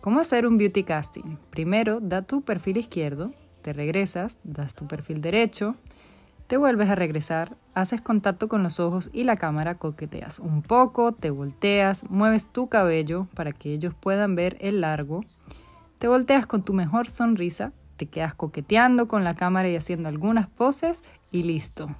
¿Cómo hacer un beauty casting? Primero, da tu perfil izquierdo, te regresas, das tu perfil derecho, te vuelves a regresar, haces contacto con los ojos y la cámara, coqueteas un poco, te volteas, mueves tu cabello para que ellos puedan ver el largo, te volteas con tu mejor sonrisa, te quedas coqueteando con la cámara y haciendo algunas poses y listo.